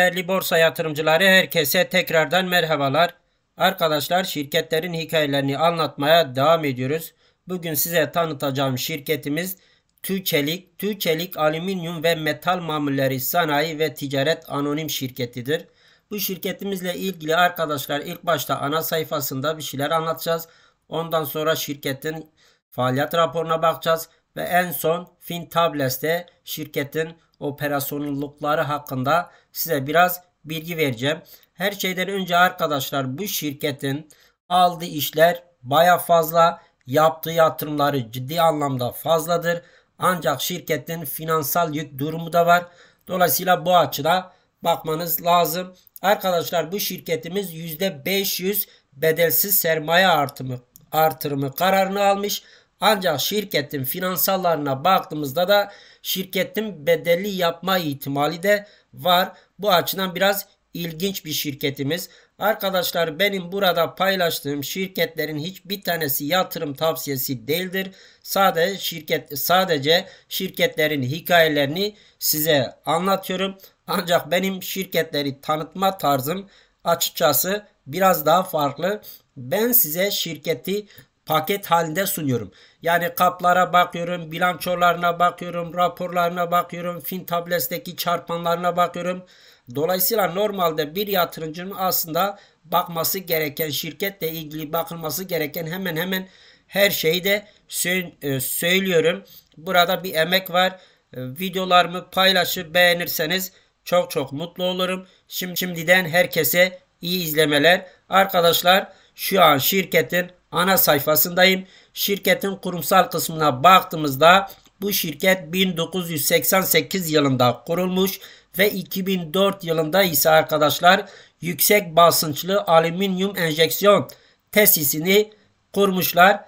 değerli borsa yatırımcıları herkese tekrardan merhabalar. Arkadaşlar şirketlerin hikayelerini anlatmaya devam ediyoruz. Bugün size tanıtacağım şirketimiz Tüçelik. Tüçelik alüminyum ve metal mamulleri sanayi ve ticaret anonim şirketidir. Bu şirketimizle ilgili arkadaşlar ilk başta ana sayfasında bir şeyler anlatacağız. Ondan sonra şirketin faaliyet raporuna bakacağız. Ve en son Fintables'te şirketin operasyonlulukları hakkında size biraz bilgi vereceğim. Her şeyden önce arkadaşlar bu şirketin aldığı işler baya fazla yaptığı yatırımları ciddi anlamda fazladır. Ancak şirketin finansal yük durumu da var. Dolayısıyla bu açıda bakmanız lazım. Arkadaşlar bu şirketimiz %500 bedelsiz sermaye artımı artırımı kararını almış. Ancak şirketin finansallarına baktığımızda da şirketin bedeli yapma ihtimali de var. Bu açıdan biraz ilginç bir şirketimiz. Arkadaşlar benim burada paylaştığım şirketlerin hiçbir tanesi yatırım tavsiyesi değildir. Sadece şirket sadece şirketlerin hikayelerini size anlatıyorum. Ancak benim şirketleri tanıtma tarzım açıkçası biraz daha farklı. Ben size şirketi paket halinde sunuyorum. Yani kaplara bakıyorum, bilançolarına bakıyorum, raporlarına bakıyorum, fin tablesindeki çarpanlarına bakıyorum. Dolayısıyla normalde bir yatırımcının aslında bakması gereken şirketle ilgili bakılması gereken hemen hemen her şeyi de e, söylüyorum. Burada bir emek var. E, videolarımı paylaşıp beğenirseniz çok çok mutlu olurum. Şimdi şimdiden herkese iyi izlemeler. Arkadaşlar şu an şirketin ana sayfasındayım. Şirketin kurumsal kısmına baktığımızda bu şirket 1988 yılında kurulmuş ve 2004 yılında ise arkadaşlar yüksek basınçlı alüminyum enjeksiyon tesisini kurmuşlar.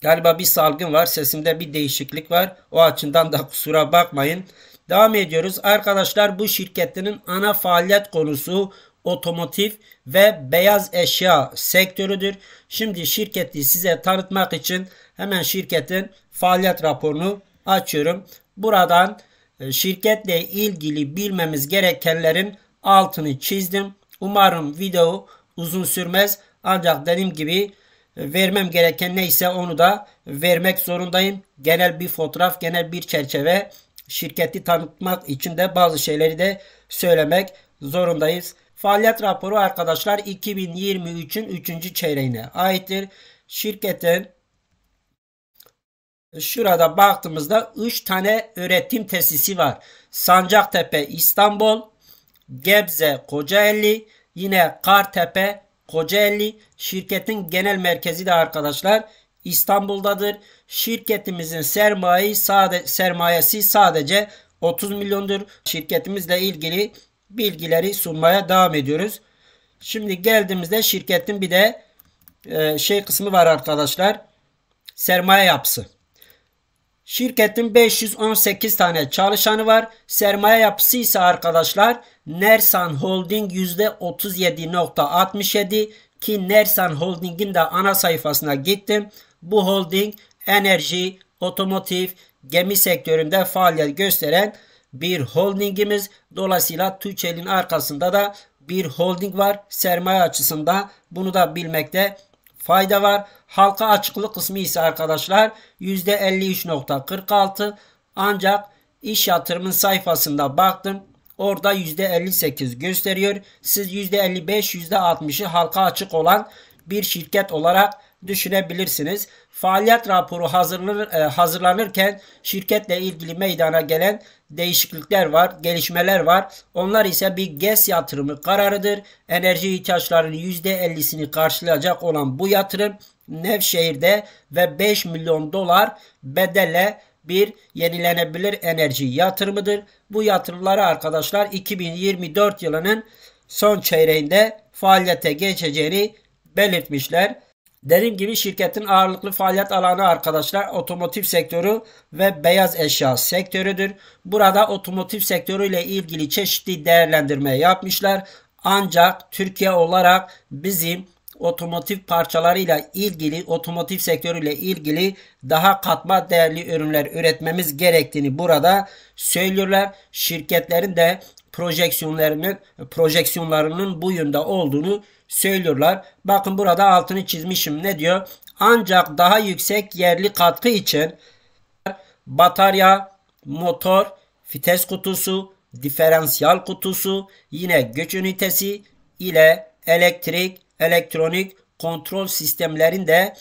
Galiba bir salgın var. Sesimde bir değişiklik var. O açıdan da kusura bakmayın. Devam ediyoruz. Arkadaşlar bu şirketinin ana faaliyet konusu otomotiv ve beyaz eşya sektörüdür. Şimdi şirketi size tanıtmak için hemen şirketin faaliyet raporunu açıyorum. Buradan e, şirketle ilgili bilmemiz gerekenlerin altını çizdim. Umarım video uzun sürmez. Ancak dediğim gibi e, vermem gereken neyse onu da vermek zorundayım. Genel bir fotoğraf, genel bir çerçeve şirketi tanıtmak için de bazı şeyleri de söylemek zorundayız. Faaliyet raporu arkadaşlar 2023'ün 3. çeyreğine aittir. Şirketin şurada baktığımızda 3 tane üretim tesisi var. Sancaktepe İstanbul, Gebze Kocaeli, yine Kartepe Kocaeli. Şirketin genel merkezi de arkadaşlar İstanbul'dadır. Şirketimizin sermaye sermayesi sadece 30 milyondur. Şirketimizle ilgili bilgileri sunmaya devam ediyoruz. Şimdi geldiğimizde şirketin bir de e, şey kısmı var arkadaşlar. Sermaye yapısı. Şirketin 518 tane çalışanı var. Sermaye yapısı ise arkadaşlar Nersan Holding %37.67 ki Nersan Holding'in de ana sayfasına gittim. Bu holding enerji, otomotiv, gemi sektöründe faaliyet gösteren bir holdingimiz. Dolayısıyla Tuğçe'nin arkasında da bir holding var. Sermaye açısında bunu da bilmekte fayda var. Halka açıklık kısmı ise arkadaşlar %53.46 ancak iş yatırımın sayfasında baktım. Orada %58 gösteriyor. Siz %55 %60'ı halka açık olan bir şirket olarak düşünebilirsiniz. Faaliyet raporu hazırlanır, e, hazırlanırken şirketle ilgili meydana gelen değişiklikler var, gelişmeler var. Onlar ise bir GES yatırımı kararıdır. Enerji ihtiyaçlarının %50'sini karşılayacak olan bu yatırım Nevşehir'de ve 5 milyon dolar bedelle bir yenilenebilir enerji yatırımıdır. Bu yatırımları arkadaşlar 2024 yılının son çeyreğinde faaliyete geçeceğini belirtmişler. Dediğim gibi şirketin ağırlıklı faaliyet alanı arkadaşlar otomotiv sektörü ve beyaz eşya sektörüdür. Burada otomotiv sektörüyle ilgili çeşitli değerlendirme yapmışlar. Ancak Türkiye olarak bizim otomotiv parçalarıyla ilgili, otomotiv sektörüyle ilgili daha katma değerli ürünler üretmemiz gerektiğini burada söylüyorlar. Şirketlerin de projeksiyonlarının projeksiyonlarının bu yönde olduğunu söylüyorlar. Bakın burada altını çizmişim ne diyor? Ancak daha yüksek yerli katkı için batarya, motor, fites kutusu, diferansiyel kutusu, yine güç ünitesi ile elektrik, elektronik kontrol sistemlerinde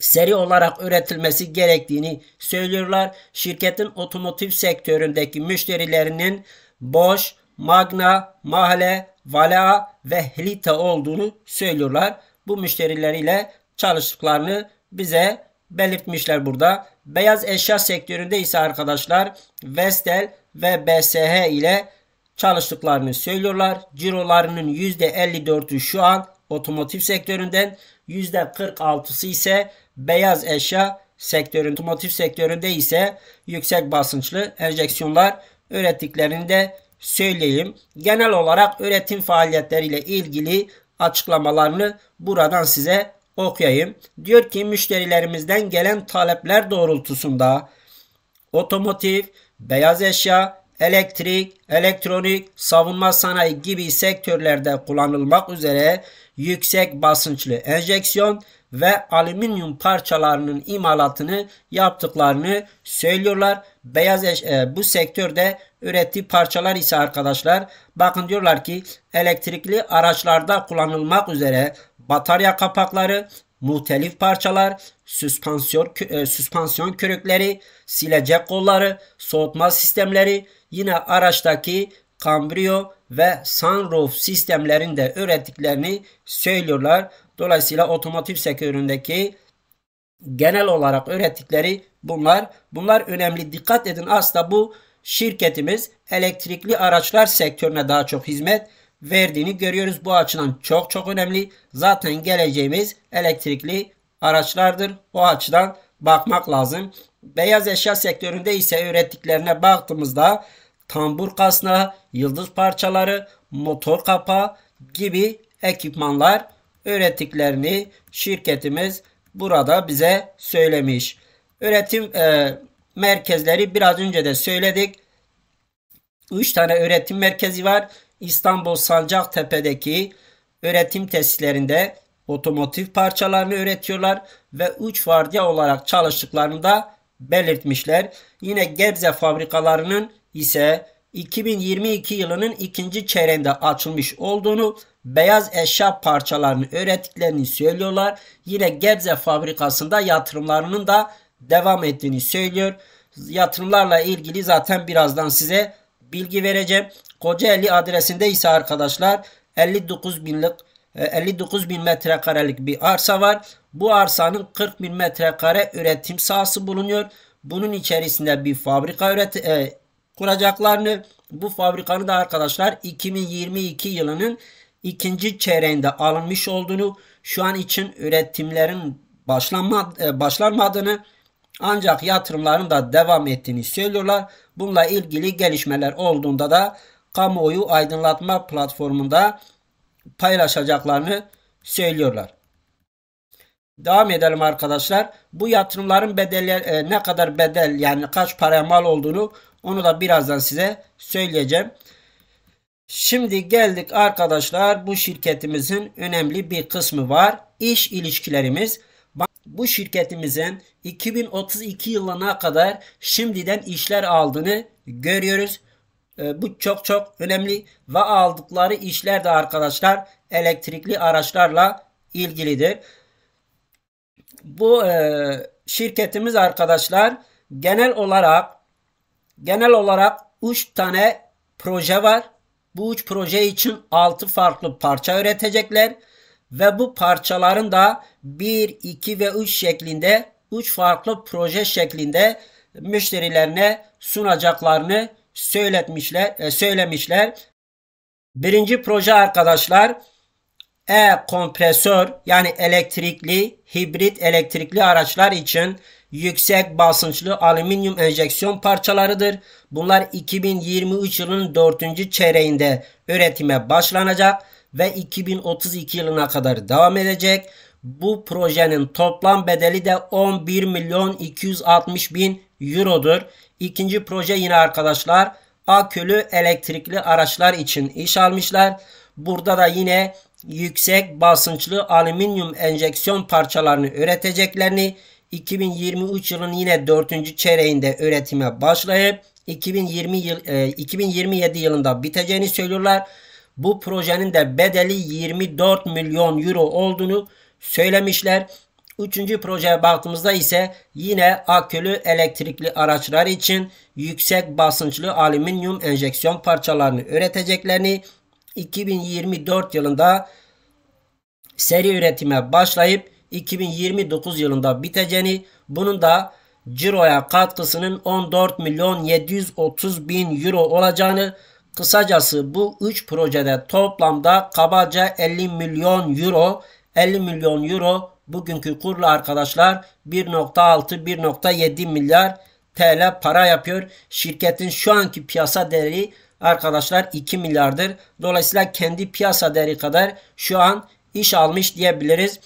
seri olarak üretilmesi gerektiğini söylüyorlar. Şirketin otomotiv sektöründeki müşterilerinin boş, Magna, Mahle, Vala ve Helita olduğunu söylüyorlar. Bu müşterileriyle çalıştıklarını bize belirtmişler burada. Beyaz eşya sektöründe ise arkadaşlar Vestel ve BSH ile çalıştıklarını söylüyorlar. Cirolarının %54'ü şu an otomotiv sektöründen %46'sı ise beyaz eşya sektörün otomotiv sektöründe ise yüksek basınçlı enjeksiyonlar ürettiklerini de söyleyeyim. Genel olarak üretim faaliyetleriyle ilgili açıklamalarını buradan size okuyayım. Diyor ki müşterilerimizden gelen talepler doğrultusunda otomotiv, beyaz eşya, elektrik, elektronik, savunma sanayi gibi sektörlerde kullanılmak üzere yüksek basınçlı enjeksiyon ve alüminyum parçalarının imalatını yaptıklarını söylüyorlar. Beyaz eş, e, bu sektörde ürettiği parçalar ise arkadaşlar bakın diyorlar ki elektrikli araçlarda kullanılmak üzere batarya kapakları, muhtelif parçalar, süspansiyon, e, süspansiyon körükleri, silecek kolları, soğutma sistemleri, yine araçtaki kambriyo ve sunroof sistemlerinde ürettiklerini söylüyorlar. Dolayısıyla otomotiv sektöründeki genel olarak öğrettikleri bunlar. Bunlar önemli. Dikkat edin aslında bu şirketimiz elektrikli araçlar sektörüne daha çok hizmet verdiğini görüyoruz. Bu açıdan çok çok önemli. Zaten geleceğimiz elektrikli araçlardır. O açıdan bakmak lazım. Beyaz eşya sektöründe ise öğrettiklerine baktığımızda tambur kasna, yıldız parçaları, motor kapağı gibi ekipmanlar öğrettiklerini şirketimiz burada bize söylemiş. Öğretim e, merkezleri biraz önce de söyledik. 3 tane öğretim merkezi var. İstanbul Sancaktepe'deki öğretim tesislerinde otomotiv parçalarını üretiyorlar ve 3 vardiya olarak çalıştıklarını da belirtmişler. Yine Gebze fabrikalarının ise 2022 yılının ikinci çeyreğinde açılmış olduğunu beyaz eşya parçalarını öğrettiklerini söylüyorlar. Yine Gebze fabrikasında yatırımlarının da devam ettiğini söylüyor. Yatırımlarla ilgili zaten birazdan size bilgi vereceğim. Kocaeli adresinde ise arkadaşlar 59 binlik 59 bin metrekarelik bir arsa var. Bu arsanın 40 bin metrekare üretim sahası bulunuyor. Bunun içerisinde bir fabrika üret e, kuracaklarını bu fabrikanın da arkadaşlar 2022 yılının ikinci çeyreğinde alınmış olduğunu, şu an için üretimlerin başlanma, e, ancak yatırımların da devam ettiğini söylüyorlar. Bununla ilgili gelişmeler olduğunda da kamuoyu aydınlatma platformunda paylaşacaklarını söylüyorlar. Devam edelim arkadaşlar. Bu yatırımların bedeli e, ne kadar bedel yani kaç paraya mal olduğunu onu da birazdan size söyleyeceğim. Şimdi geldik arkadaşlar bu şirketimizin önemli bir kısmı var. İş ilişkilerimiz. Bu şirketimizin 2032 yılına kadar şimdiden işler aldığını görüyoruz. Ee, bu çok çok önemli ve aldıkları işler de arkadaşlar elektrikli araçlarla ilgilidir. Bu e, şirketimiz arkadaşlar genel olarak genel olarak 3 tane proje var bu üç proje için 6 farklı parça üretecekler ve bu parçaların da 1, 2 ve 3 şeklinde 3 farklı proje şeklinde müşterilerine sunacaklarını söyletmişler, e, söylemişler. Birinci proje arkadaşlar e kompresör yani elektrikli, hibrit elektrikli araçlar için yüksek basınçlı alüminyum enjeksiyon parçalarıdır. Bunlar 2023 yılının 4. çeyreğinde üretime başlanacak ve 2032 yılına kadar devam edecek. Bu projenin toplam bedeli de 11 milyon 260 bin eurodur. İkinci proje yine arkadaşlar akülü elektrikli araçlar için iş almışlar. Burada da yine yüksek basınçlı alüminyum enjeksiyon parçalarını üreteceklerini 2023 yılın yine 4. çeyreğinde üretime başlayıp 2020 yıl, e, 2027 yılında biteceğini söylüyorlar. Bu projenin de bedeli 24 milyon euro olduğunu söylemişler. Üçüncü projeye baktığımızda ise yine akülü elektrikli araçlar için yüksek basınçlı alüminyum enjeksiyon parçalarını üreteceklerini 2024 yılında seri üretime başlayıp 2029 yılında biteceğini, bunun da ciroya katkısının 14 milyon 730 bin euro olacağını, kısacası bu 3 projede toplamda kabaca 50 milyon euro, 50 milyon euro bugünkü kurla arkadaşlar 1.6-1.7 milyar TL para yapıyor. Şirketin şu anki piyasa değeri arkadaşlar 2 milyardır. Dolayısıyla kendi piyasa değeri kadar şu an iş almış diyebiliriz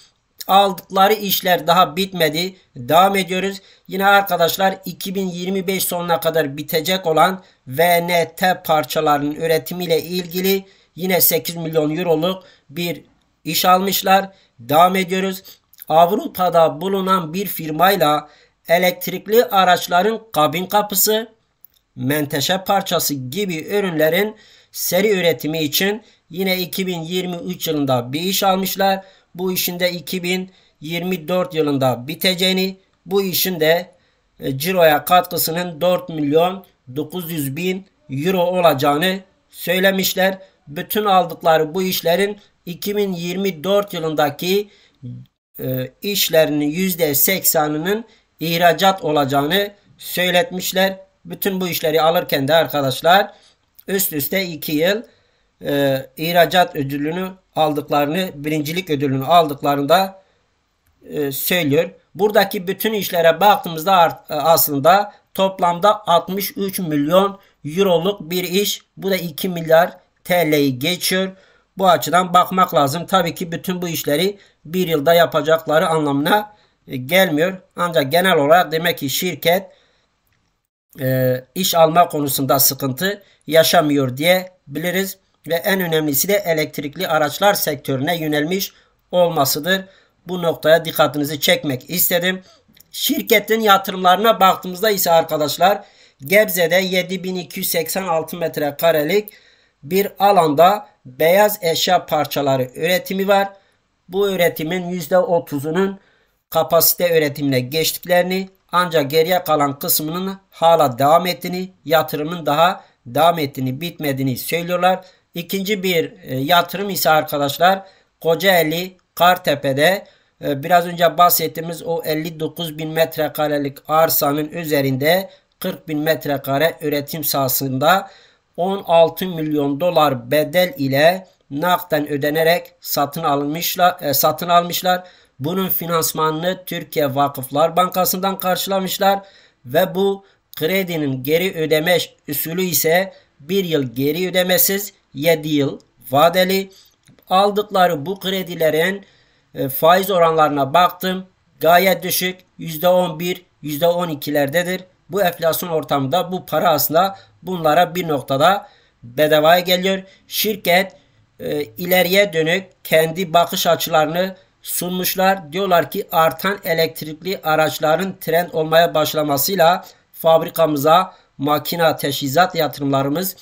aldıkları işler daha bitmedi. Devam ediyoruz. Yine arkadaşlar 2025 sonuna kadar bitecek olan VNT parçalarının üretimiyle ilgili yine 8 milyon euroluk bir iş almışlar. Devam ediyoruz. Avrupa'da bulunan bir firmayla elektrikli araçların kabin kapısı, menteşe parçası gibi ürünlerin seri üretimi için yine 2023 yılında bir iş almışlar bu işin de 2024 yılında biteceğini, bu işin de e, ciroya katkısının 4 milyon 900 bin euro olacağını söylemişler. Bütün aldıkları bu işlerin 2024 yılındaki e, işlerinin %80'inin ihracat olacağını söyletmişler. Bütün bu işleri alırken de arkadaşlar üst üste 2 yıl e, ihracat ödülünü aldıklarını, birincilik ödülünü aldıklarını da e, söylüyor. Buradaki bütün işlere baktığımızda art, e, aslında toplamda 63 milyon euroluk bir iş. Bu da 2 milyar TL'yi geçiyor. Bu açıdan bakmak lazım. Tabii ki bütün bu işleri bir yılda yapacakları anlamına e, gelmiyor. Ancak genel olarak demek ki şirket e, iş alma konusunda sıkıntı yaşamıyor diye biliriz ve en önemlisi de elektrikli araçlar sektörüne yönelmiş olmasıdır. Bu noktaya dikkatinizi çekmek istedim. Şirketin yatırımlarına baktığımızda ise arkadaşlar Gebze'de 7286 metrekarelik bir alanda beyaz eşya parçaları üretimi var. Bu üretimin %30'unun kapasite üretimine geçtiklerini ancak geriye kalan kısmının hala devam ettiğini, yatırımın daha devam ettiğini, bitmediğini söylüyorlar. İkinci bir e, yatırım ise arkadaşlar Kocaeli Kartepe'de e, biraz önce bahsettiğimiz o 59 bin metrekarelik arsanın üzerinde 40 bin metrekare üretim sahasında 16 milyon dolar bedel ile nakden ödenerek satın almışlar. E, satın almışlar. Bunun finansmanını Türkiye Vakıflar Bankası'ndan karşılamışlar ve bu kredinin geri ödeme üsülü ise bir yıl geri ödemesiz 7 yıl vadeli aldıkları bu kredilerin e, faiz oranlarına baktım. Gayet düşük %11, %12'lerdedir. Bu enflasyon ortamında bu para aslında bunlara bir noktada bedavaya geliyor. Şirket e, ileriye dönük kendi bakış açılarını sunmuşlar. Diyorlar ki artan elektrikli araçların trend olmaya başlamasıyla fabrikamıza makina teşhizat yatırımlarımız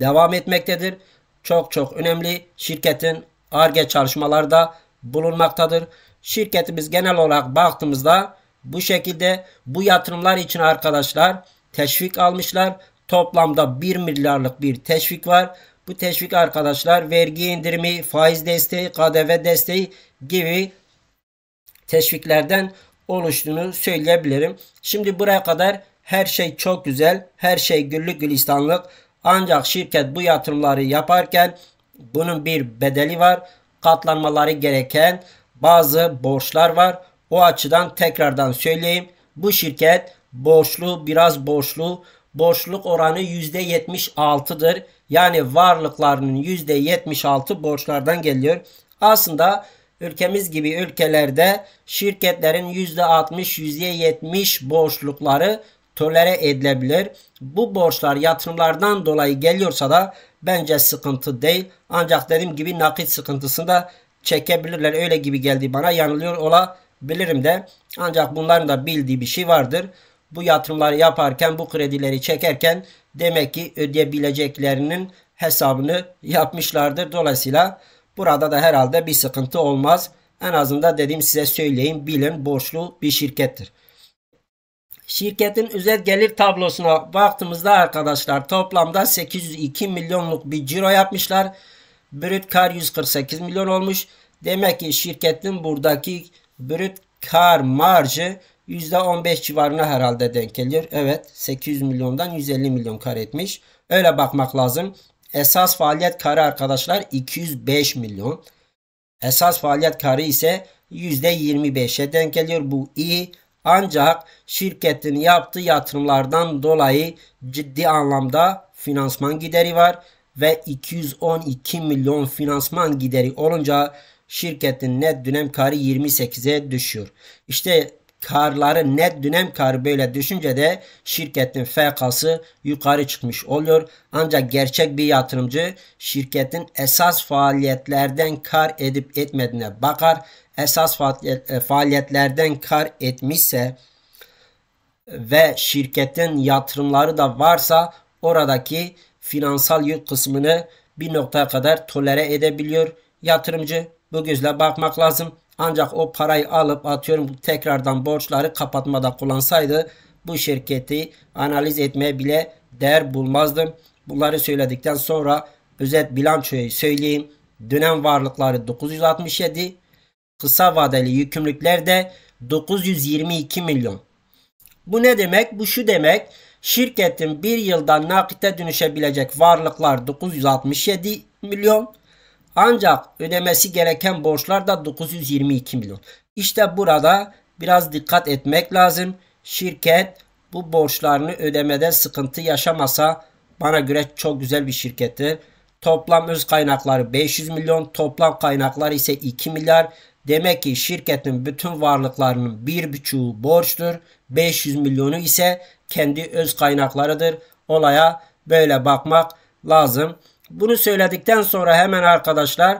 devam etmektedir. Çok çok önemli şirketin ARGE çalışmalarda bulunmaktadır. Şirketimiz genel olarak baktığımızda bu şekilde bu yatırımlar için arkadaşlar teşvik almışlar. Toplamda 1 milyarlık bir teşvik var. Bu teşvik arkadaşlar vergi indirimi, faiz desteği, KDV desteği gibi teşviklerden oluştuğunu söyleyebilirim. Şimdi buraya kadar her şey çok güzel, her şey güllük gülistanlık. Ancak şirket bu yatırımları yaparken bunun bir bedeli var. Katlanmaları gereken bazı borçlar var. O açıdan tekrardan söyleyeyim. Bu şirket borçlu, biraz borçlu. Borçluluk oranı %76'dır. Yani varlıklarının %76 borçlardan geliyor. Aslında ülkemiz gibi ülkelerde şirketlerin %60, %70 borçlukları tolere edilebilir. Bu borçlar yatırımlardan dolayı geliyorsa da bence sıkıntı değil. Ancak dediğim gibi nakit sıkıntısını da çekebilirler. Öyle gibi geldi bana yanılıyor olabilirim de. Ancak bunların da bildiği bir şey vardır. Bu yatırımları yaparken bu kredileri çekerken demek ki ödeyebileceklerinin hesabını yapmışlardır. Dolayısıyla burada da herhalde bir sıkıntı olmaz. En azından dediğim size söyleyeyim bilin borçlu bir şirkettir. Şirketin özet gelir tablosuna baktığımızda arkadaşlar toplamda 802 milyonluk bir ciro yapmışlar. Brüt kar 148 milyon olmuş. Demek ki şirketin buradaki brüt kar marjı %15 civarına herhalde denk geliyor. Evet 800 milyondan 150 milyon kar etmiş. Öyle bakmak lazım. Esas faaliyet karı arkadaşlar 205 milyon. Esas faaliyet karı ise %25'e denk geliyor. Bu iyi. Ancak şirketin yaptığı yatırımlardan dolayı ciddi anlamda finansman gideri var ve 212 milyon finansman gideri olunca şirketin net dönem karı 28'e düşüyor. İşte karları net dönem karı böyle düşünce de şirketin FK'sı yukarı çıkmış oluyor. Ancak gerçek bir yatırımcı şirketin esas faaliyetlerden kar edip etmediğine bakar esas e, faaliyetlerden kar etmişse ve şirketin yatırımları da varsa oradaki finansal yük kısmını bir noktaya kadar tolere edebiliyor yatırımcı. Bu gözle bakmak lazım. Ancak o parayı alıp atıyorum tekrardan borçları kapatmada kullansaydı bu şirketi analiz etmeye bile değer bulmazdım. Bunları söyledikten sonra özet bilançoyu söyleyeyim. Dönem varlıkları 967, Kısa vadeli yükümlülüklerde 922 milyon. Bu ne demek? Bu şu demek. Şirketin bir yılda nakite dönüşebilecek varlıklar 967 milyon. Ancak ödemesi gereken borçlar da 922 milyon. İşte burada biraz dikkat etmek lazım. Şirket bu borçlarını ödemede sıkıntı yaşamasa bana göre çok güzel bir şirkettir. Toplam öz kaynakları 500 milyon, toplam kaynaklar ise 2 milyar. Demek ki şirketin bütün varlıklarının bir buçuğu borçtur. 500 milyonu ise kendi öz kaynaklarıdır. Olaya böyle bakmak lazım. Bunu söyledikten sonra hemen arkadaşlar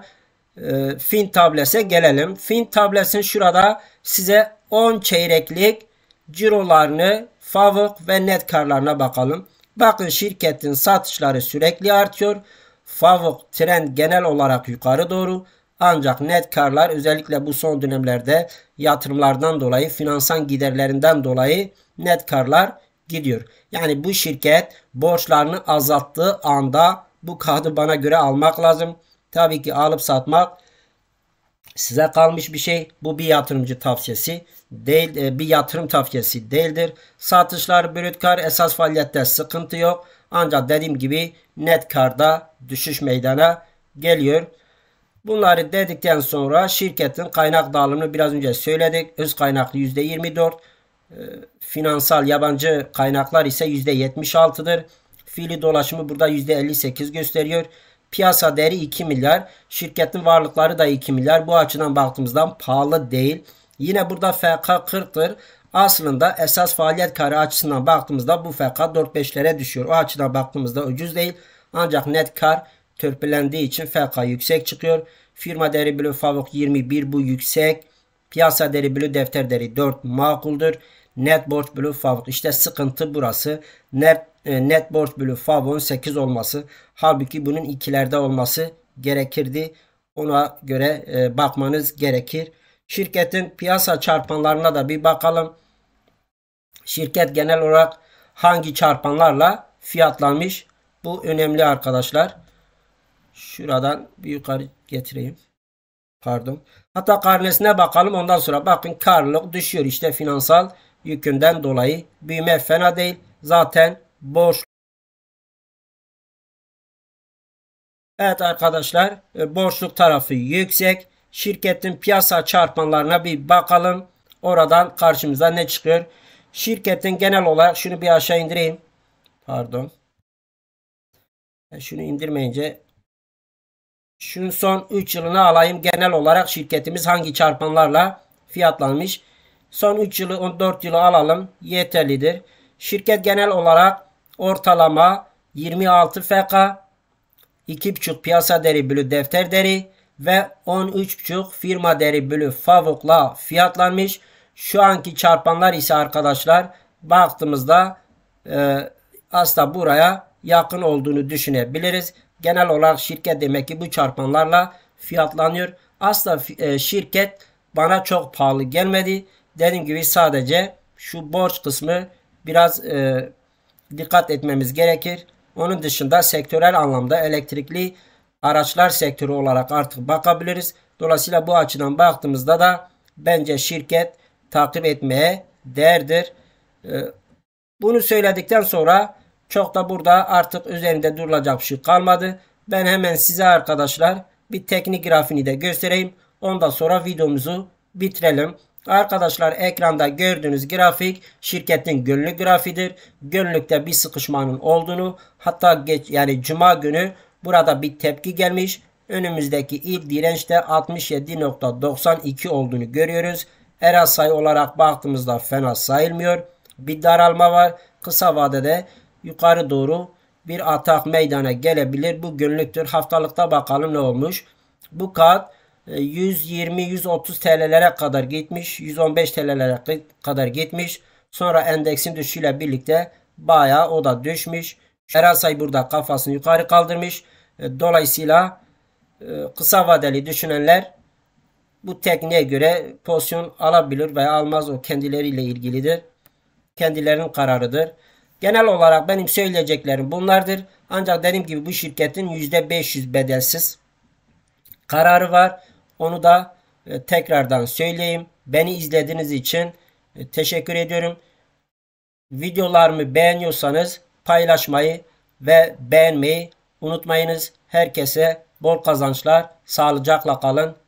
e, fin tablese gelelim. Fin tablesin şurada size 10 çeyreklik cirolarını, favuk ve net karlarına bakalım. Bakın şirketin satışları sürekli artıyor. Favuk trend genel olarak yukarı doğru. Ancak net karlar özellikle bu son dönemlerde yatırımlardan dolayı, finansal giderlerinden dolayı net karlar gidiyor. Yani bu şirket borçlarını azalttığı anda bu kağıdı bana göre almak lazım. Tabii ki alıp satmak size kalmış bir şey. Bu bir yatırımcı tavsiyesi değil, e, bir yatırım tavsiyesi değildir. Satışlar brüt kar esas faaliyette sıkıntı yok. Ancak dediğim gibi net karda düşüş meydana geliyor. Bunları dedikten sonra şirketin kaynak dağılımını biraz önce söyledik. Öz kaynaklı %24, e, finansal yabancı kaynaklar ise %76'dır. Fiili dolaşımı burada %58 gösteriyor. Piyasa değeri 2 milyar. Şirketin varlıkları da 2 milyar. Bu açıdan baktığımızdan pahalı değil. Yine burada FK 40'tır. Aslında esas faaliyet karı açısından baktığımızda bu FK 4-5'lere düşüyor. O açıdan baktığımızda ucuz değil. Ancak net kar törpülendiği için FK yüksek çıkıyor. Firma değeri bölü FAVOK 21 bu yüksek. Piyasa değeri bölü defter değeri 4 makuldür Net borç bölü FAVOK işte sıkıntı burası. Net, e, net borç bölü FAVOK'un 8 olması. Halbuki bunun ikilerde olması gerekirdi. Ona göre e, bakmanız gerekir. Şirketin piyasa çarpanlarına da bir bakalım. Şirket genel olarak hangi çarpanlarla fiyatlanmış? Bu önemli arkadaşlar şuradan bir yukarı getireyim. Pardon. Hatta karnesine bakalım. Ondan sonra bakın karlılık düşüyor. İşte finansal yükünden dolayı büyüme fena değil. Zaten borç. Evet arkadaşlar e, borçluk tarafı yüksek. Şirketin piyasa çarpanlarına bir bakalım. Oradan karşımıza ne çıkıyor? Şirketin genel olarak şunu bir aşağı indireyim. Pardon. E, şunu indirmeyince şunu son 3 yılını alayım. Genel olarak şirketimiz hangi çarpanlarla fiyatlanmış? Son 3 yılı 14 yılı alalım. Yeterlidir. Şirket genel olarak ortalama 26 FK, 2,5 piyasa değeri bölü defter deri ve 13,5 firma değeri bölü favukla fiyatlanmış. Şu anki çarpanlar ise arkadaşlar baktığımızda e, aslında buraya yakın olduğunu düşünebiliriz. Genel olarak şirket demek ki bu çarpanlarla fiyatlanıyor. Asla e, şirket bana çok pahalı gelmedi. Dediğim gibi sadece şu borç kısmı biraz e, dikkat etmemiz gerekir. Onun dışında sektörel anlamda elektrikli araçlar sektörü olarak artık bakabiliriz. Dolayısıyla bu açıdan baktığımızda da bence şirket takip etmeye değerdir. E, bunu söyledikten sonra çok da burada artık üzerinde durulacak bir şey kalmadı. Ben hemen size arkadaşlar bir teknik grafiğini de göstereyim. Ondan sonra videomuzu bitirelim. Arkadaşlar ekranda gördüğünüz grafik şirketin günlük grafidir. Günlükte bir sıkışmanın olduğunu hatta geç, yani cuma günü burada bir tepki gelmiş. Önümüzdeki ilk dirençte 67.92 olduğunu görüyoruz. Era sayı olarak baktığımızda fena sayılmıyor. Bir daralma var. Kısa vadede yukarı doğru bir atak meydana gelebilir. Bu günlüktür. Haftalıkta bakalım ne olmuş. Bu kat 120-130 TL'lere kadar gitmiş. 115 TL'lere kadar gitmiş. Sonra endeksin düşüşüyle birlikte bayağı o da düşmüş. Erasay burada kafasını yukarı kaldırmış. E, dolayısıyla e, kısa vadeli düşünenler bu tekniğe göre pozisyon alabilir veya almaz o kendileriyle ilgilidir. Kendilerinin kararıdır. Genel olarak benim söyleyeceklerim bunlardır. Ancak dediğim gibi bu şirketin %500 bedelsiz kararı var. Onu da e, tekrardan söyleyeyim. Beni izlediğiniz için e, teşekkür ediyorum. Videolarımı beğeniyorsanız paylaşmayı ve beğenmeyi unutmayınız. Herkese bol kazançlar, sağlıcakla kalın.